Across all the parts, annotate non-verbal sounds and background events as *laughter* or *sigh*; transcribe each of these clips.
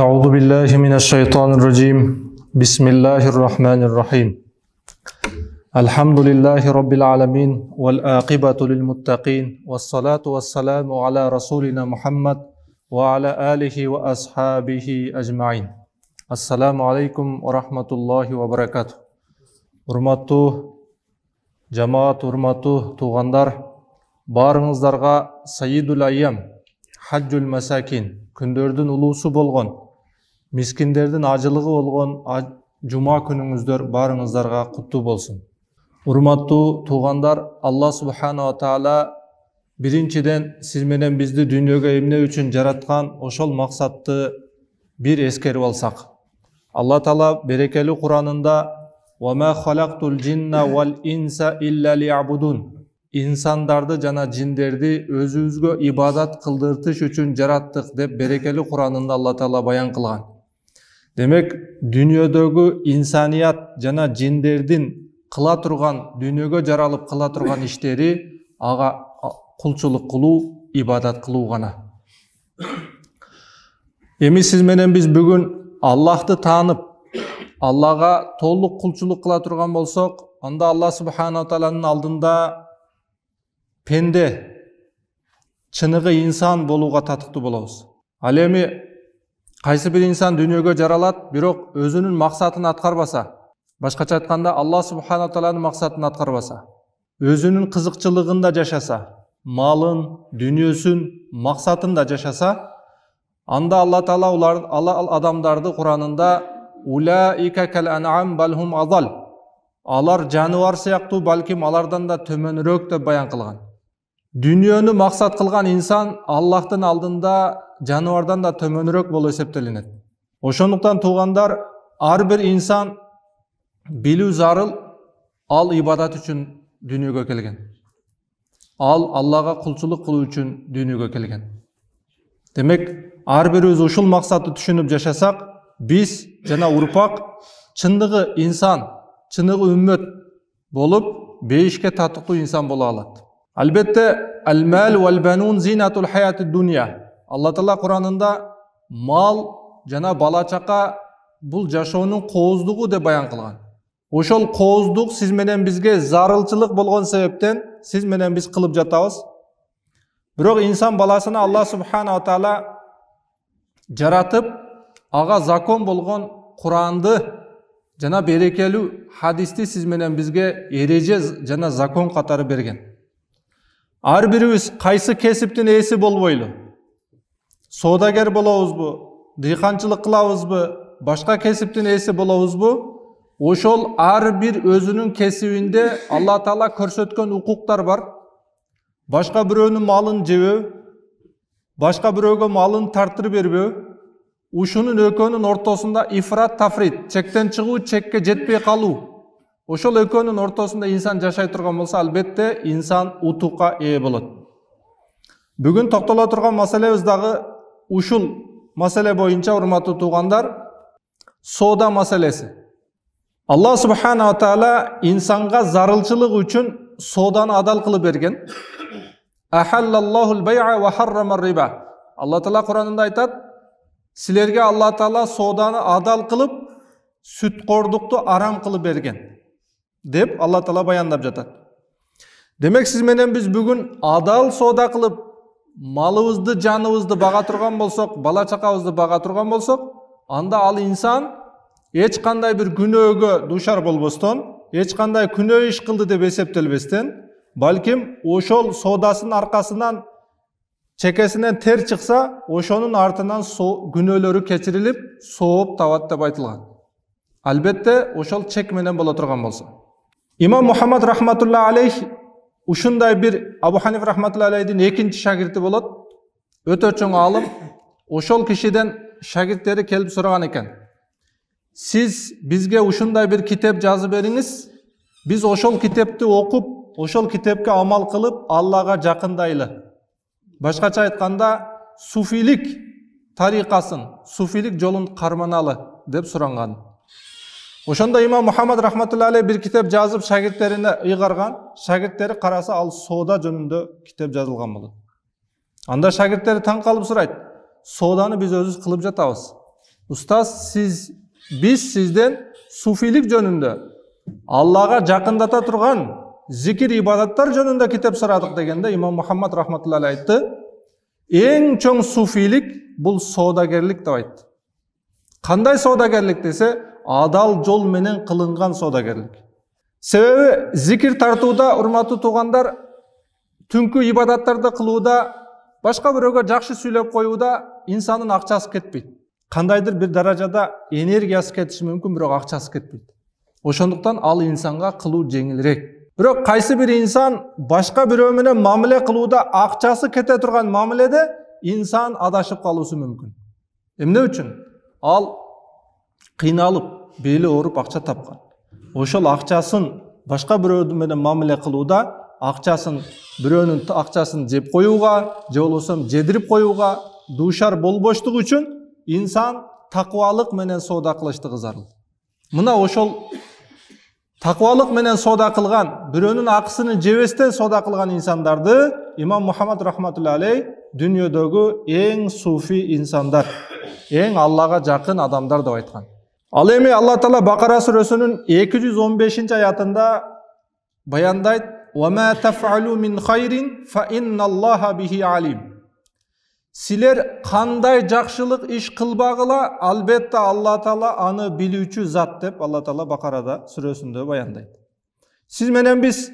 أعوذ بالله من الشيطان الرجيم بسم الله الرحمن الرحيم الحمد لله رب العالمين والآقبة للمتقين والصلاة والسلام على رسولنا محمد وعلى آله وأصحابه أجمعين السلام عليكم ورحمة الله وبركاته Урматтуу جماعة урматтуу туугандар, баарыңыздарга سيد الأيام حج المساكين күндөрдүн улуусу болгон мискиндердин ажылыгы болгон жума күнүңүздөр баарыңыздарга куттуу болсун урматтуу туугандар алла субханала таала биринчиден сиз менен бизди дүйнөгө эмне үчүн жараткан ошол максатты бир эскерип алсак алла таала берекелүү куранында инсандарды жана жиндерди өзүбүзгө ибадат кылдыртыш үчүн жараттык деп берекелүү куранында алла таала баян кылган демек дүниедегі инсаният жана жиндердин кыла турган дүйнөгө жаралып кыла турган иштери аға кулчулук кылуу ибадат кылуу гана эми сиз менен биз бүгүн аллахты таанып аллага толук кулчулук кыла турган болсок анда алла субхана тааланын алдында пенде чыныгы инсан болуға татықты болобуз ал эми кайсы бир инсан дүйнөгө жаралат бирок өзүнүн максатын аткарбаса башкача айтканда алла субхана тааланын максатын аткарбаса өзүнүн кызыкчылыгында жашаса малын дүниесін максатында жашаса анда алла таала улар ал адамдарды куранында Уляика анам алар жаныбар сыяктуу балким алардан да төмөнүрөөк деп баян кылган дүниені мақсат қылған инсан аллахтын алдында жаныбардан да төмөнүрөөк болуп эсептелинет ошондуктан туугандар ар бир инсан билүү зарыл ал ибадат үчүн дүйнөгө келген ал аллага кулчулук кылуу үчүн дүйнөгө келген демек ар бирибиз ушул максатты түшүнүп жашасак биз жана урпак чындыгы инсан чыныгы үммөт болуп бейишке татыктуу инсан боло алат албетте алла тағала құранында мал жана бала чака бул жашоонун кооздугу деп баян кылган ошол кооздук сиз менен бизге зарылчылык болгон себептен сиз менен биз кылып жатабыз бирок инсан баласына алла субханала таала жаратып ага закон болгон куранды жана берекелүү хадисти сиз менен бизге эреже жана закон катары берген ар бирибиз кайсы кесиптин ээси болбойлу саудагер болобузбу дыйканчылык кылабызбы башка кесиптин ээси болобузбу ошол ар бир өзүнүн кесибинде алла таала көрсөткөн укуктар бар башка бирөөнүн малын жебөө башка бирөөгө малын тарттырып бербөө ушунун экөөнүн ортосунда ифрат тафрит чектен чыгуу чекке жетпей калуу ошол экөөнүн ортосунда инсан жашай турган болсо албетте инсан утукка ээ болот бүгүн токтоло турган маселебиз дагы ушул маселе боюнча урматтуу туугандар соода маселеси алла субханала таала инсанга зарылчылык үчүн сооданы адал кылып берген алла таала куранында айтат силерге алла таала сооданы адал кылып сүткордукту арам кылып берген деп алла таала баяндап жатат демек сиз менен биз бүгүн адал соода кылып малыбызды жаныбызды баға тұрған болсақ бала чакабызды баға тұрған болсақ анда ал инсан эч кандай бир күнөөгө дуушар болбостон эч кандай күнөө иш кылды деп эсептелбестен балким ошол соодасынын аркасынан чекесинен тер чыкса ошонун артынан күнөөлөрү кечирилип сооп табат деп айтылган албетте ошол чек менен боло турган болсо имам мухаммад рахматулла алейх ушундай бир абу ханиф рахматулла алейдин экинчи шагирти болот өтө чоң аалым ошол кишиден шагирттери келип сураган экен сиз бизге ушундай бир китеп жазып бериңиз биз ошол китепти окуп ошол китепке амал кылып аллага жакындайлы башкача айтканда суфилик тарикасын суфилик жолун карманалы деп суранган ошондо имам мухаммад рахматулла алейх бир китеп жазып шагирттерине ыйгарган шагирттери караса ал соода жөнүндө китеп жазылган болот анда шагирттери таң калып сурайт сооданы биз өзүбүз кылып жатабыз устаз сиз биз сизден суфийлик жөнүндө аллага жакындата турган зикир ибадаттар жөнүндө китеп сурадык дегенде имам мухаммад рахматулла алей айтты эң чоң суфийлик бул соодагерлик деп айтты кандай соодагерлик десе адал жол менен кылынган саудагерлік себеби зикир тартууда урматтуу туугандар түнкү ибадаттарды кылууда башка бирөөгө жакшы сүйлөп коюуда инсандын акчасы кетпейт кандайдыр бир даражада энергиясы кетиши мүмкүн бирок акчасы кетпейт ошондуктан ал инсанга кылуу жеңилирээк бирок кайсы бир инсан башка бирөө менен мамиле кылууда акчасы кете турган мамиледе инсан адашып калуусу мүмкүн эмне үчүн ал кыйналып белі ооруп акча тапқан. ошол акчасын башка бирөө менен мамиле кылууда акчасын бирөөнүн акчасын жеп коюуга же болбосо жедирип коюуга дуушар болбоштук үчүн инсан такыбалык менен соода кылыштыгы зарыл мына ошол такыбалык менен соода кылган бирөөнүн акысын жебестен соода кылган инсандарды имам мухаммад рахматулла алей дүйнөдөгү эң суфи инсандар эң аллага жакын адамдар деп айткан Alemi Allah Teala Bakara suresinin 215. ayetinde bayandayt "Ve ma tef'alu min hayrin fe innallaha bihi alim." Siler kanday жақшылық iş kılbağıla albatta Allah Teala anı bilücü zat dep Allah Teala Bakara'da suresinde bayandayt. Siz menen biz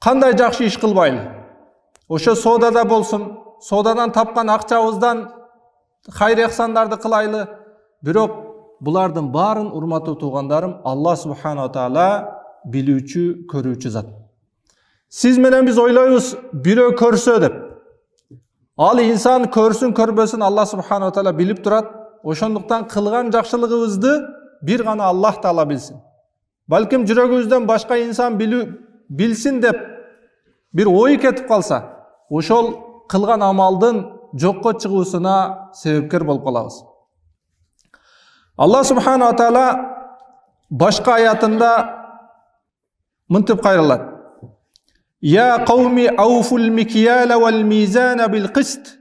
kanday жақшы iş kılbaylı. Oşa sodada bolsun, содадан тапқан ақчабыздан хайр ихсандарды kılaylı. Бирок бұлардың барын урматтуу туугандарым алла субханала таала білуші көруші зат сіз менен біз ойлойбуз біреу көрсө деп ал инсан көрсін көрбөсүн алла субханала таала билип турат ошондуктан кылган жакшылыгыбызды бир гана аллах таала билсин балким жүрөгүбүздөн башка инсан билсин деп бир ой кетип калса ошол кылган амалдын жокко чыгуусуна себепкер болуп калабыз алла субханала тағала башқа аятында мынтіп қайрылады Я қауми ауфул микияла вал мизана бил қист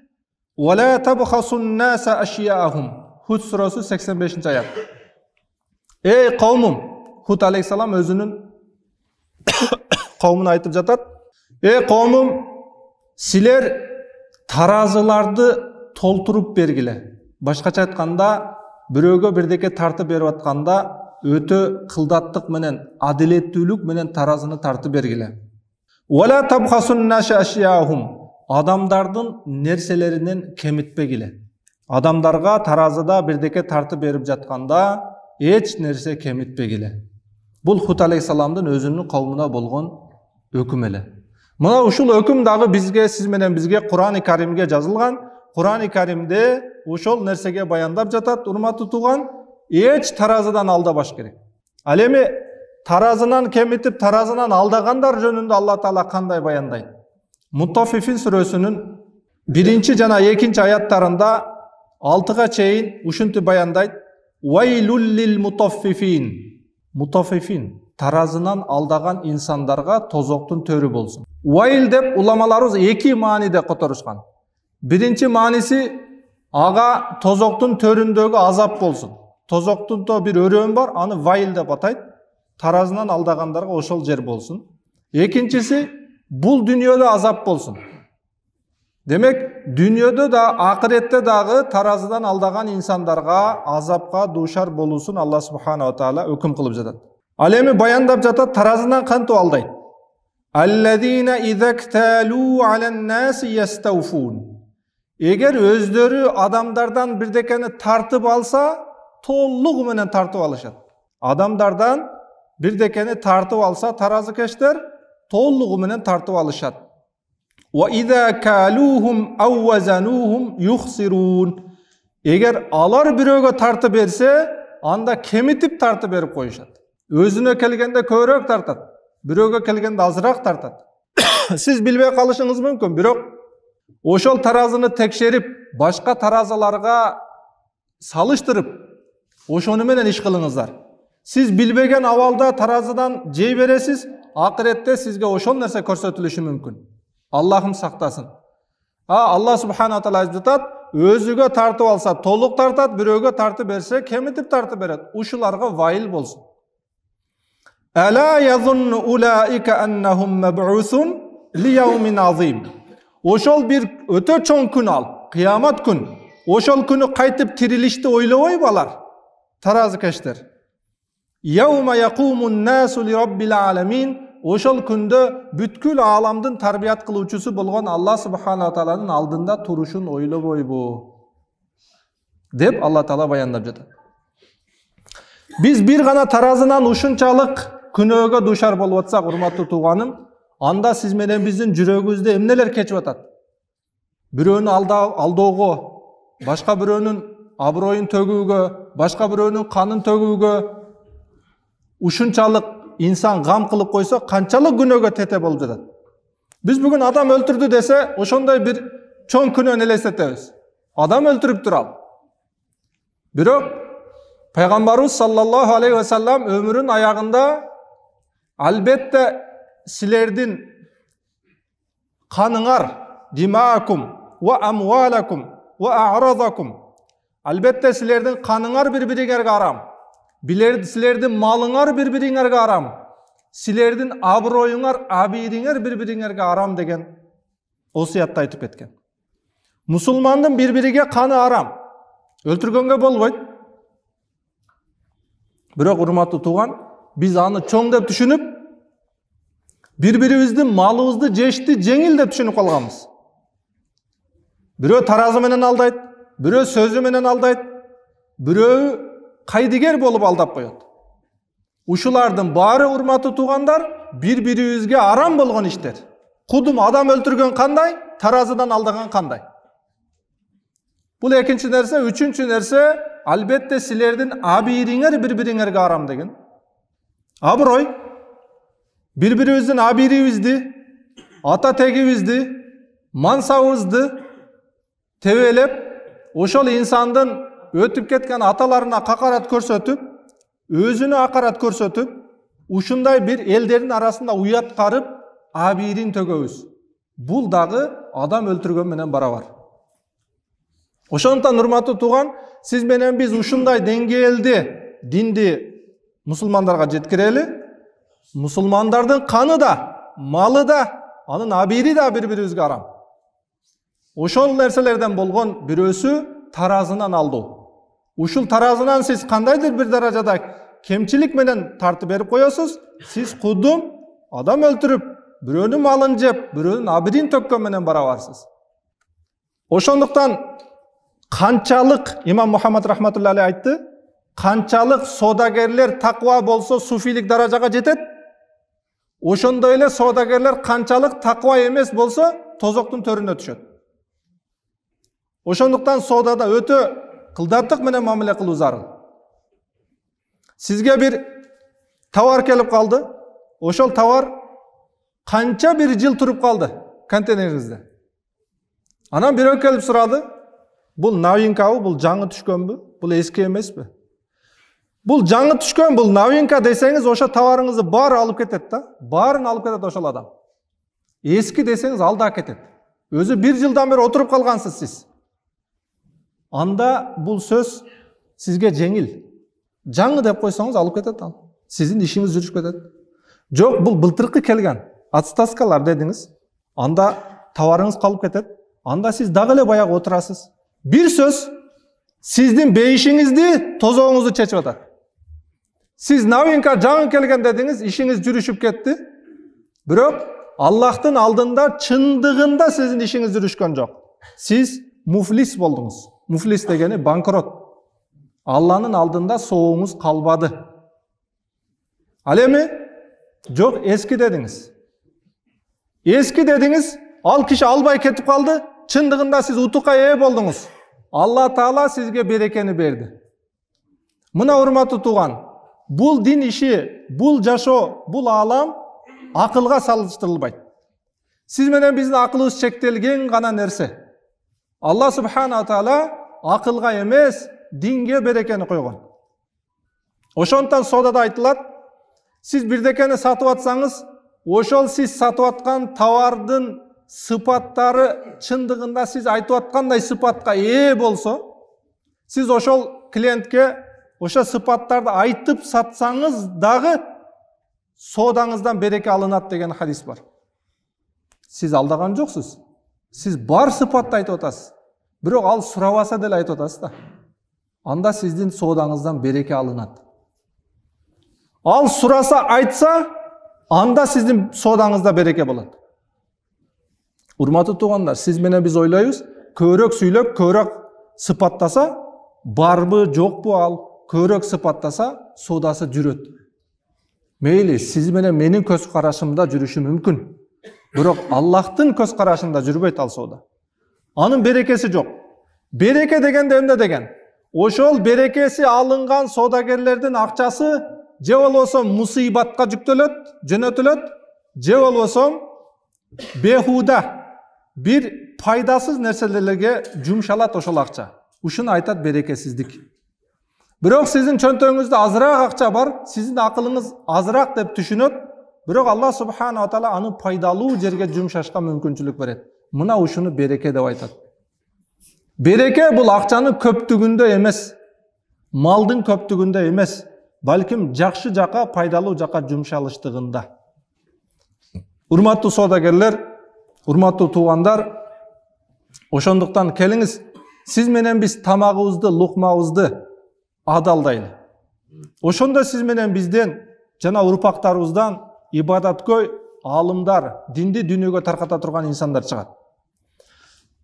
уәла табхасун наса ашияахум Худ 85-ші аят Эй қауымым Худ алейхисалам өзінің *coughs* қаумын айтып жатады Эй қауымым силер таразыларды толтырып бергіле Башқа айтқанда біреуге бірдеке тартып беріп жатқанда өте қылдаттық менен әділеттілік менен таразыны тартып бергіле адамдардың нәрселерінен кемітпегіле адамдарға таразыда бірдеке тартып беріп жатқанда еч нәрсе кемітпегіле бұл хут алейхисаламдың өзінің қауымына болған өкім эле мына ушул өкім дағы бізге сіз менен бизге курани каримге жазылған құрани кәрімде ошол нәрсеге баяндап жатат урматтуу тууган эч таразыдан алдабаш керек ал эми таразынан кемітіп таразынан алдағандар жөнүндө алла таала кандай баяндайт мутафифин сүрөсүнүн биринчи жана экинчи аяттарында алтыга чейин ушинтип баяндайт уайлуллил мутаффифин мутаффифин таразынан алдаған инсандарга тозоқтың төрі болсын уайл деп уламаларыбыз екі мааниде которушкан Бірінші мааниси аға тозоктун төріндегі азап болсын. болсун то бір өрөөн бар аны вайл деп атайт таразынан алдағандарға ошол жер болсын. Екіншісі, бұл дүниелі азап болсын. демек дүниеде да акыретте дағы таразыдан алдаған инсандарга азапка дуушар болуусун алла субханала таала өкүм кылып жатат ал эми баяндап жатат таразынан кантип алдайт егер өздері адамдардан бірдекені тартып алса толық менен тартып алышат адамдардан бірдекені тартып алса таразы кештер толугу менен тартып алышат егер алар бирөөгө тартып берсе анда кемитип тартып беріп коюшат өзіне келгенде көбірек тартады бирөөгө келгенде азырақ тартады. сіз билбей калышыңыз мүмкін бірақ ошол таразыны текшерип башка таразаларга салыштырып ошону менен иш кылыңыздар сиз билбеген абалда таразыдан жей бересиз акыретте сизге ошол нерсе көрсөтүлүшү мүмкүн аллахым сактасын а алла субхана таала айтып жатат өзүгө тартып алса толук тартат бирөөгө тартып берсе кемитип тартып берет ушуларга вайыл болсун ошол бир өтө чоң күн ал кыямат күн ошол күнү кайтып тирилишти ойлобойбу алар таразыкештер ошол күндө бүткүл ааламдын тарбият кылуучусу болгон алла субханала тааланын алдында турушун ойлобойбу деп алла таала баяндап жатат биз бир гана таразынан ушунчалык күнөөгө дуушар болуп атсак урматтуу тууганым анда сиз менен биздин жүрөгүбүздө эмнелер кечип атат бирөөнү алдоого башка бирөөнүн аброюн төгүүгө башка бирөөнүн канын төгүүгө ушунчалык инсан кам кылып койсо канчалык күнөөгө тете болуп жатат биз бүгүн адам өлтүрдү десе ошондой бир чоң күнөөнү элестетебиз адам өлтүрүптүр ал бирок пайгамбарыбыз саллаллаху алейхи вассалам өмүрүнүн аягында албетте сілердің қаныңар димакум уа амуалакум уа аразакум әлбетте сілердің қаныңар бір біріңерге арам Білер, сілердің малыңар бір біріңерге арам сілердің абыройыңар абийиңер бір біріңерге арам деген Осыятта айтып кеткен мұсылмандың бір біріге қаны арам өлтіргенге болмайды бирок урматтуу туған біз аны чоң деп түшүнүп бири бирибизди малыбызды жешти жеңил деп түшүнүп калганбыз бирөө таразы менен алдайт бирөө сөзү менен алдайт бирөө кайдыгер болуп алдап коет ушулардын баары урматтуу туугандар бір бирибизге арам болгон иштер кудум адам өлтүргөн кандай таразыдан алдаган кандай бул экинчи нерсе үчүнчү нерсе албетте силердин абийириңер бір бириңерге арам деген аброй біріміздің абийибизди ата тегибизди мансабыбызды тебелеп ошол инсандын өтүп кеткен аталарына какарат көрсөтүп өзүнө акарат көрсөтүп ушундай бир элдердин арасында қарып абийирин төгөбүз бул дагы адам өлтүргөн менен барабар ошондуктан урматтуу тууган сиз менен биз ушундай деңгээлде динди мусулмандарга жеткирели мұсылмандардың қаны да малы да анын абийири да бири бирибизге арам ошол нерселерден болгон бирөөсү таразынан алдуу ушул таразынан сиз кандайдыр бир даражада кемчилик менен тартып берип коесуз сиз кудду адам өлтүрүп бирөөнүн малын жеп бирөөнүн абийирин төккөн менен барабарсыз ошондуктан канчалык имам мухаммад рахматулла айтты канчалык соодагерлер таква болсо суфийлик даражага жетет ошондой эле соодагерлер канчалык такыба эмес болсо тозоктун төрүнө түшөт ошондуктан соодада өтө кылдаттык менен мамиле кылуу зарыл сизге бир товар келип калды ошол товар канча бир жыл туруп калды контейнериңизде анан бирөө келип сурады бул новинкабы бул жаңы түшкөнбү бул эски эмеспи бұл жаңы түшкөн, бұл новинка десеңіз оша товарыңызды бар алып кетеді да барын алып кетеді ошол адам ескі десеңіз алда кетеді өзі бір жылдан бері отырып қалғансыз сіз анда бұл сөз сізге жеңіл жаңы деп қойсаңыз алып кетеді ал сіздің ішіңіз жүріп кетеді жоқ бұл былтырқы келген отстаскалар дедіңіз анда товарыңыз қалып кетеді анда сіз дағы эле баяғы отырасыз бір сөз сіздің бейішіңізді тозоңызды чечип атады сіз новинка жаңы келген дедіңіз ішіңіз жүрүшүп кетті бирок аллахтын алдында чындыгында сиздин ишиңиз жүрүшкөн жок сиз муфлис болдуңуз муфлис дегени банкрот алланын алдында соууңуз калбады ал эми жок эски дедиңиз эски дедиңиз ал киши албай кетип калды чындыгында сиз утукка ээ болдуңуз алла таала сизге берекени берди мына урматтуу тууган бұл дин іші бұл жашо, бұл алам ақылға салыштырылбайт Сіз менен биздин акылыбыз чектелген гана нерсе алла субхана таала акылга эмес динге берекені койгон ошондуктан содада айтылат сиз бирдекени сатып атсаңыз ошол сіз сатып аткан товардын сыпаттары чындыгында сиз айтып аткандай сыпатка ээ болсо сиз ошол клиентке Оша сыпаттарды айтып сатсаңыз дағы содаңыздан береке алынат деген хадис бар сіз алдаған жоқсыз сіз бар сыпатты айтып отасыз бірок ал сұрап алса деле айтып да анда сіздің содаңыздан береке алынат. ал сұраса айтса анда сіздің содаңызда береке болады урматтуу туугандар сиз менен биз ойлойбуз көбүрөөк сүйлөп көбүрөөк сыпаттаса барбы жокпу ал көрек сыпаттаса содасы жүрөт мейли сиз менен менин көз карашымда жүрүшү мүмкүн бирок аллахтын көз карашында жүрбөйт ал соода анын берекеси жок береке дегенде эмне деген ошол берекеси алынган соодагерлердин акчасы же болбосо мусыйбатка жүктөлөт жөнөтүлөт же болбосо бехуда бир пайдасыз нерселерге жумшалат ошол акча ушуну айтат берекесиздик бирок сіздің чөнтөгүңүздө азырақ акча бар сіздің ақылыңыз азырақ деп түшүнөт бирок алла субханала таала аны пайдалуу жерге жумшашка мүмкүнчүлүк берет мына ушуну береке деп айтады береке бұл ақшаның көптігінде эмес малдын көптігінде эмес балким жакшы жака пайдалуу жака жумшалыштыгында урматтуу соодагерлер урматтуу туугандар ошондуктан келиңиз сиз менен биз тамагыбызды лукмабызды адалдайлы ошондо сиз менен бизден жана урпактарыбыздан ибадаткөй аалымдар динди дүйнөгө тарката турган инсандар чыгат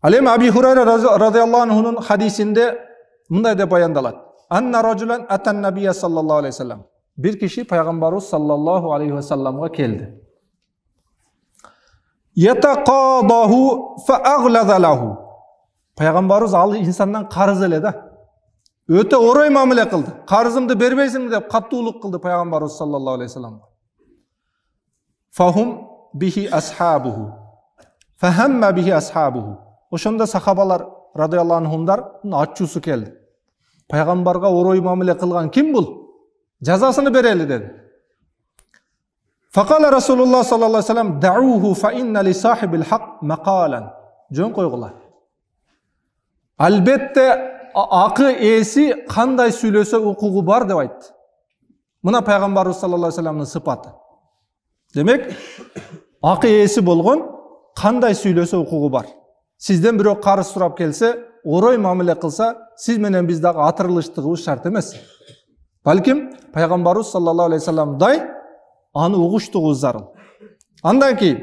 ал эми аби хурайра разиаллаху анхунун хадисинде мындай деп баяндалат анна ражулан атан набия саллаллаху алейхи вассалам бир киши пайгамбарыбыз саллаллаху алейхи вассаламга келди пайгамбарыбыз ал инсандан карыз эле да өте орай мамиле қылды карызымды бермейсің деп каттуулук қылды пайғамбарымыз саллаллаху алейхи вассаламга фахум бихи асхабуху фахамма бихи асхабуху ошонда сахабалар радиаллаху анхумдар ачуусу келди пайгамбарга орой мамиле қылған кім бұл жазасыны берели деді фақала расулуллах саллаллаху алейхи вассалам даууху фа инна ли сахибил хак макалан жөн қойғыла албетте ақы иесі қандай сөйлесе құқығы бар деп айтты мына пайғамбарымыз саллаллаху алейхи вассаламның сыпаты демек ақы иесі болған қандай сөйлесе құқығы бар сізден біреу қарыз сұрап келсе орой мамиле қылса сіз менен біз дагы атырылыштығыбыз шарт емес бәлкім пайғамбарымыз саллаллаху алейхи вассаламдай аны угуштугубуз зарыл андан кейін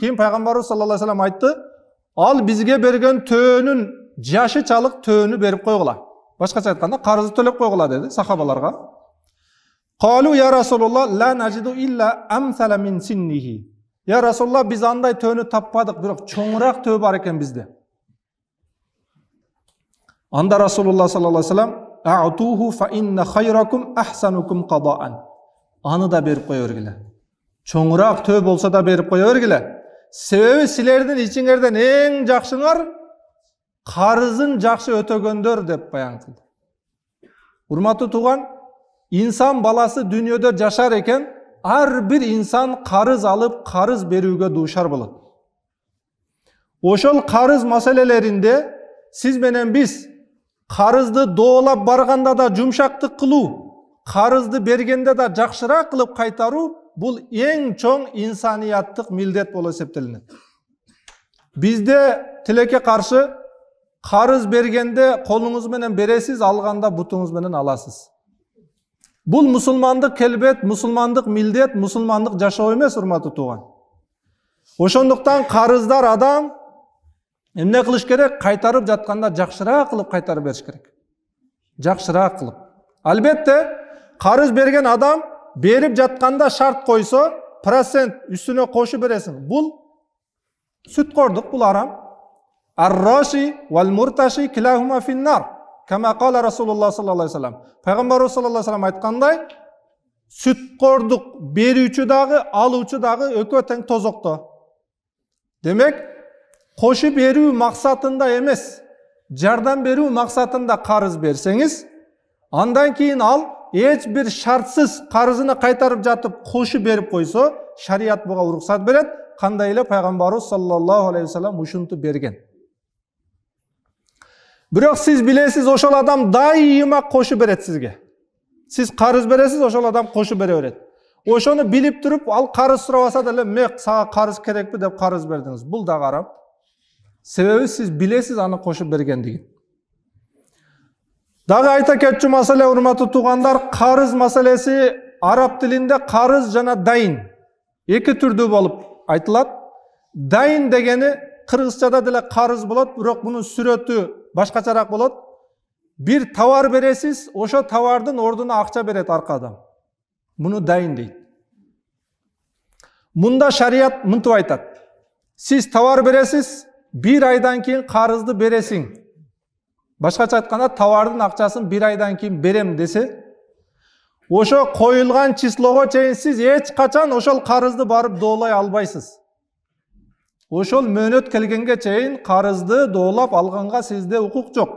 кейін пайғамбарымыз саллаллаху алейhi вассалам айтты ал бізге берген төөнүн жашы чалык төөнү берип койгула башкача айтканда карызды төлөп койгула деди сахабаларга қалу я расулулла ла нажиду илля амсала мин синнихи я расулулла биз андай төөнү таппадык бирок чоңураак төө бар экен бизде анда расулулла саллаллаху алейхи вассалам аны да беріп қоя бергіле чоңырақ төө болса да беріп қоя бергіле себебі силердин ичиңерден эң жакшыңар карызын жакшы өтөгөндөр деп баян кылды урматтуу тууган инсан баласы дүйнөдө жашар экен ар бир инсан карыз алып карыз берүүгө дуушар болот ошол карыз маселелеринде сиз менен биз карызды доолап барганда да жумшактык кылуу қарызды бергенде да жақшырақ қылып қайтару бұл ең чоң инсанияттық милдет болып есептелінеді бізде тілекке қаршы қарыз бергенде қолыңызменен бересіз алғанда бұтыңызменен аласыз бұл мұсылмандық келбет мұсылмандық милдет мұсылмандық жашау емес урматтуу туған ошондуктан қарыздар адам эмне кылыш керек қайтарып жатқанда жакшыраак кылып кайтарып бериш керек жакшыраак кылып албетте қарыз берген адам беріп жатқанда шарт қойса процент үстіне қосып бересің бұл сүтқордық бұл арам арроши уәл мурташи килахума финнар кәмә қала расулалла саллаллаху алейхи салам пайғамбарымыз саллаллаху алейхи айтқандай сүтқордық беруші дағы алушы дағы екеуі тең тозоқта демек қошы беру мақсатында емес жардам беру мақсатында қарыз берсеңіз андан кейін ал бір шартсыз қарызына қайтарып жатып қошы беріп қойса шариат бұған рұқсат береді эле пайғамбарымыз саллаллаху алейхи вассалам ушинтип берген бирок сіз білесіз, ошол адам дайыма кошо берет сизге сиз карыз бересиз ошол адам кошо бере берет ошону билип туруп ал карыз сурабаса алса деле эме сага карыз керекпи деп карыз бердиңиз бул дагы арам себеби сиз билесиз аны кошуп бергендигин Дағы айта кетчү маселе урматтуу туугандар, карыз маселеси араб тилинде карыз жана дайын эки түрдүү болуп айтылат. дайын дегени кыргызчада деле карыз болот, бирок мунун сүрөтү башкачараак болот. Бир товар бересиз, ошо товардын ордуна акча берет аркы адам. Муну дайын дейт. мунда шарият мынтип айтат. Сиз товар бересиз, бир айдан кийин карызды бересиң басқаша айтқанда тауардың ақшасын бір айдан кейін берем десе ошо қойылған числого чейин сіз ешқашан ошол қарызды барып доолай албайсыз ошол мөөнөт келгенге чейин қарызды доолап алғанға сізде укук жоқ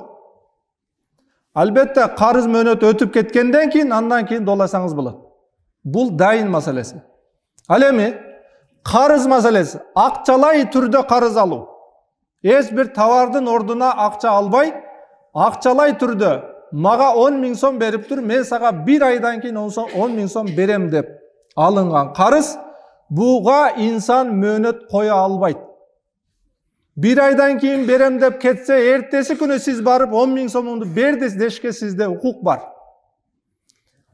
албетте қарыз мөөнөт өтіп кеткенден кейін андан кейін дооласаңыз болот бұл дайын маселеси ал эми қарыз маселеси акчалай түрдө қарыз алуу эч бир товардын ордуна акча албай ақшалай түрді маға он мың сом беріп тұр мен саға бір айдан кейін он мың сом берем деп алынған қарыз бұға инсан мөнет қоя албайды бір айдан кейін берем деп кетсе ертесі күні сіз барып он мың сомыңды бер дешке сізде құқық бар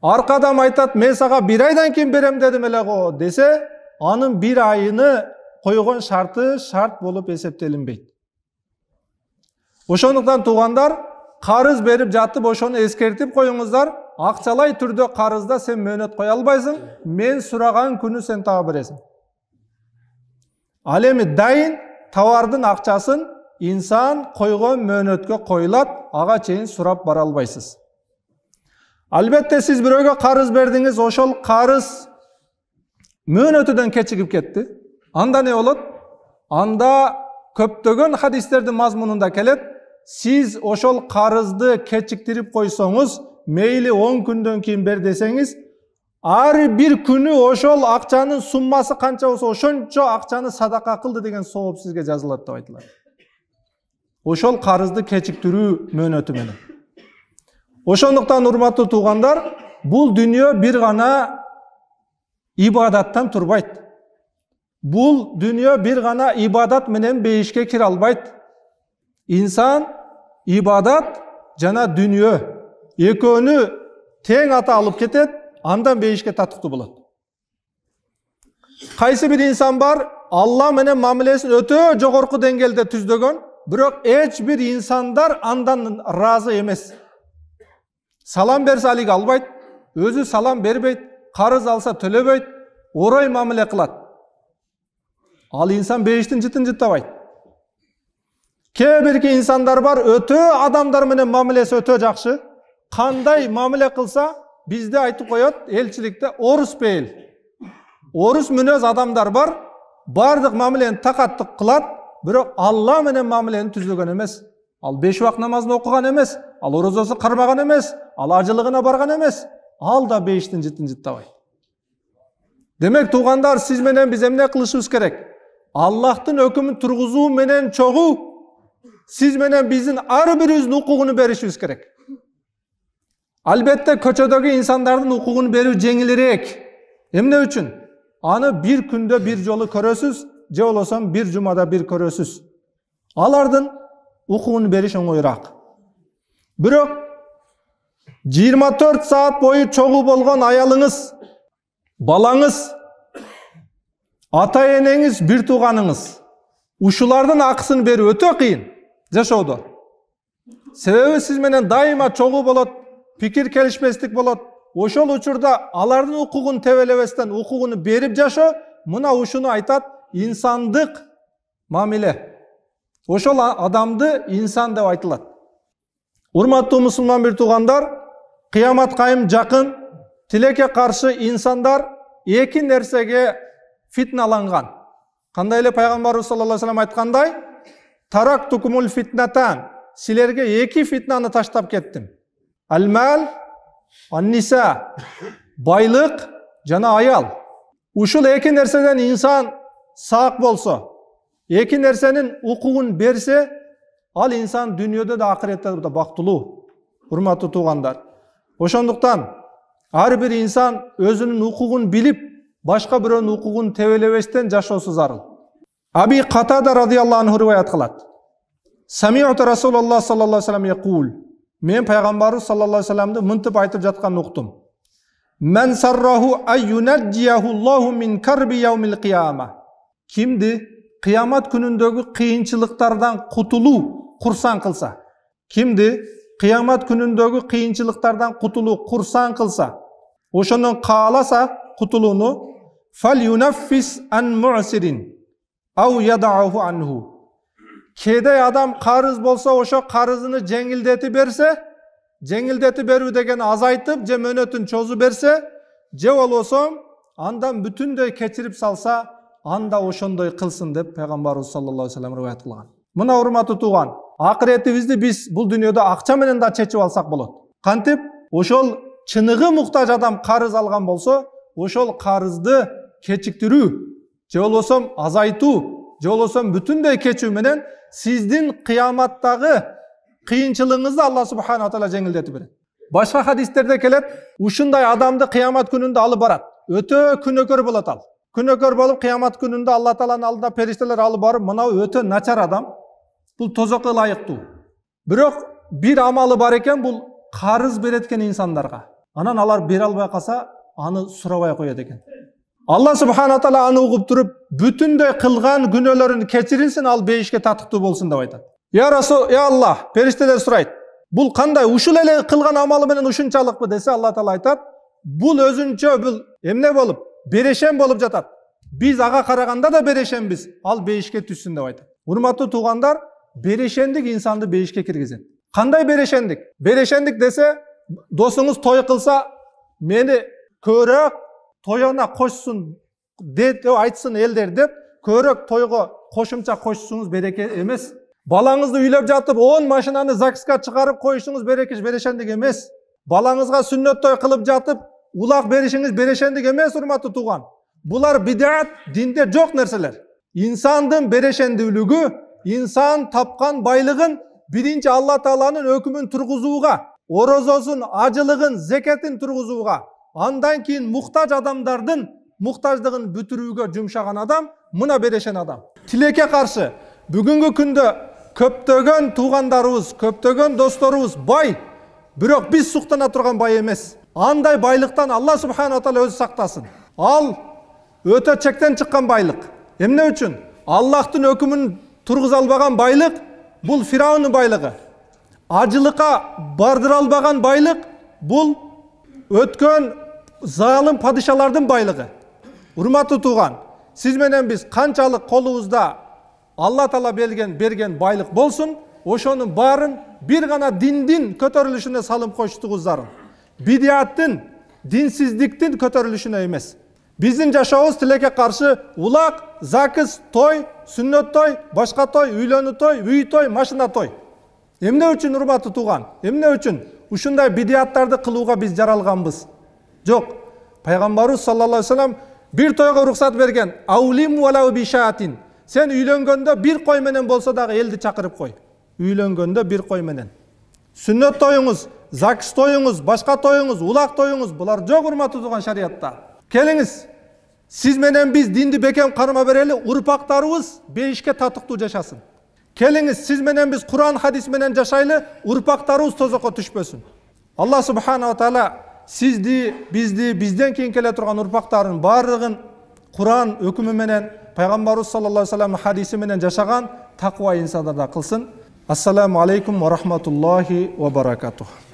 арқа адам айтады мен саға бір айдан кейін берем дедім эле ғо десе аның бір айыны қойған шарты шарт болып есептелінбейді ошондуктан туугандар карыз берип жатып ошону эскертип коюңуздар акчалай түрдө карызда сен мөөнөт кое албайсың мен сураган күнү сен таап бересиң ал эми дайын товардын акчасын инсан койгон мөөнөткө коюлат ага чейин сурап бара албайсыз албетте сиз бирөөгө карыз бердиңиз ошол карыз мөөнөтүдөн кечигип кетти анда эмне болот анда көптөгөн хадистердин мазмунунда келет сіз ошол қарызды кечиктирип қойсоңыз мейлі 10 күндөн кийин бер десеңіз ар бир күні ошол акчанын суммасы канча болсо ошончо акчаны садака кылды деген сооп сизге жазылат деп айтылат ошол карызды кечиктирүү мөөнөтү менен ошондуктан урматтуу туугандар бул дүйнө бир гана ибадаттан турбайт бул дүйнө бир гана ибадат менен бейишке кире албайт инсан ибадат жана дүние экөөнү тең ата алып кетет андан бейишке татыктуу болот кайсы бир инсан бар алла менен мамилесин өтө жогорку деңгээлде түздөгөн бирок эч бир инсандар андан ыраазы эмес салам берсе алиги албайт өзү салам бербейт карыз алса төлөбөйт орой мамиле кылат ал инсан бейиштин жытын жыттабайт кээбирки инсандар бар өтө адамдар менен мамилеси өте жакшы кандай мамиле кылса бизде айтып коет элчиликте орус пейил орус мүнөз адамдар бар баардык мамилени такаттык кылат бирок алла менен мамилени түзөгөн эмес ал беш убак намазын окуган эмес ал орозосун кармаган эмес ал ажылыгына барган эмес ал да бейиштин житин жыттабайт демек туугандар сиз менен биз эмне кылышыбыз керек аллахтын өкүмүн тургузуу менен чогуу сиз менен биздин ар бирибиздин укугун беришибиз керек албетте көчөдөгү инсандардын укугун берүү жеңилирээк эмне үчүн аны бир күндө бир жолу көрөсүз же болбосо бир жумада бир көрөсүз алардын укугун бериш оңоюраак бирок жыйырма төрт саат бою чогуу болгон аялыңыз балаңыз ата энеңиз бир тууганыңыз ушулардын акысын берүү өтө кыйын жашоодо себеби сиз менен дайыма чогуу болот пикир келишпестик болот ошол учурда алардын укугун тебелебестен укугун берип жашоо мына ушуну айтат инсандык мамиле ошол адамды инсан деп айтылат урматтуу мусулман бир туугандар кыямат кайым жакын тилекке каршы инсандар эки нерсеге фитналанган кандай эле пайгамбарыбыз саллаллаху алейхи вассалам айткандай тарактукумул фитнатан силерге эки фитнаны таштап кеттим ал мал анниса байлык жана аял ушул эки нерседен инсан сак болсо эки нерсенин укугун берсе ал инсан дүйнөдө да акыретте да бактылуу урматтуу туугандар ошондуктан ар бир инсан өзүнүн укугун билип башка бирөөнүн укугун тебелебестен жашоосу зарыл Abi Qatada radıyallahu anh rivayet kılat. Sami'tu Resulullah sallallahu aleyhi ve sellem yekul. Men Peygamberimiz sallallahu aleyhi ve sellem'de mıntıb aytıp jatqanını uqtum. Men sarrahu ayyunajjiyahullahu min karbi yevmil kıyama. Kimdi? Kıyamet günündeki kıyınçılıklardan kutulu kursan kılsa. Kimdi? Kıyamet günündeki kıyınçılıklardan kutulu kursan kılsa. Oşunun kalasa kutulunu. Fal yunaffis an mu'sirin. ау анху кедей адам қарыз болса ошо қарызыны жеңилдетип берсе жеңилдетип берүү деген азайтып же мөөнөтүн чозуп берсе же болбосо андан бүтүндөй кечирип салса анда ошондой кылсын деп пайгамбарыбыз саллаллаху алейхи салам рыаят кылган мына урматтуу тууган акыретибизди биз бул дүйнөдө акча менен да чечип алсак болот кантип ошол чыныгы муктаж адам карыз алган болсо ошол карызды кечиктирүү же болбосо азайтуу же болбосо бүтүндөй кечүү менен сиздин кыяматтагы кыйынчылыгыңызды алла субханала таала жеңилдетип берет башка хадистерде келет ушундай адамды кыямат күнүндө алып барат өтө күнөкөр болот ал күнөкөр болуп кыямат күнүндө алла тааланын алдына периштелер алып барып мынау өтө начар адам бул тозокко ылайыктуу бирок бир амалы бар экен бул карыз берет экен инсандарга анан алар бере албай калса аны сурабай коет экен алла субхана тағала аны ұғып тұрып бүтіндей қылған күнәлерін кешірілсін ал бейішке татықты болсын деп айтады я расул я алла періштелер сұрайды бұл қандай ушул эле қылған амалы менен ушунчалыкпы десе алла тағала айтады бұл өзүнчө бұл эмне болып берешен болып жатады біз аға қарағанда да берешенбиз ал бейішке түссін деп айтады урматтуу туугандар берешендік инсанды бейішке киргизет қандай берешендік берешендік десе досыңыз той қылса мені көбүрөөк тояна кошсун деп айтсын елдер деп көрік тойға қосымша кошсуңуз береке емес балаңызды үйлеп жатып он машинаны загска шығарып қойышыңыз береке берешендік емес балаңызға сүннет той қылып жатып улақ берішіңіз берешендік емес құрметті туған бұлар бидаат динде жоқ нәрселер инсандың берешенділігі инсан тапқан байлығын бірінші алла тағаланың өкімін тұрғызуға оразасын ажылығын зекетін тұрғызуға андан кейін мұқтаж адамдардың мұқтаждығын бүтіруге жұмшаған адам мына берешен адам тілекке қарсы бүгінгі күнде көптеген туғандарыбыз көптеген достарыбыз бай бірақ біз сұқтана тұрған бай емес андай байлықтан алла субхана тағала өзі сақтасын ал өте чектен шыққан байлық эмне үчүн аллахтың өкімін тұрғыза албаған байлық бұл фирауны байлығы ажылыққа бардыра албаған байлық бұл өткен залым падишалардың байлығы урматтуу туған сіз менен біз қаншалық колубузда алла таала берген берген байлық болсын ошонун баарын бир гана диндин көтөрүлүшүнө салым зарыл бидиаттын динсиздиктин көтөрүлүшүнө эмес биздин жашообуз тилекке каршы улак закыс той сүннөт той башка той үйлөнүү той үй той машина той эмне үчүн урматтуу тууган эмне үчүн ушундай бидияттарды кылууга биз жаралганбыз жоқ пайғамбарымыз саллаллаху алейхи вассалам бір тойға рұқсат берген аулим уалау бишатин сен үйленгенде бір қой менен болса дагы елді шақырып қой үйленгенде бир қой менен сүннөт тойыңыз загс тойыңыз басқа тойыңыз улақ тойыңыз бұлар жоқ урматтуу тууган шариятта келіңіз сіз менен біз динди бекем қарма берели урпактарыбыз бейішке татыктуу жашасын келіңіз сіз менен біз құран хадис менен жашайлы урпактарыбыз тозокко түшпөсүн алла субханала таала Сізді, бізді, бізден кейін келе турган урпактардын баардыгын куран өкүмү менен пайгамбарыбыз саллаллаху алейхи вассалам хадиси менен жашаган инсандарда қылсын, ассаламу алейкум ва рахматуллахи ва баракатух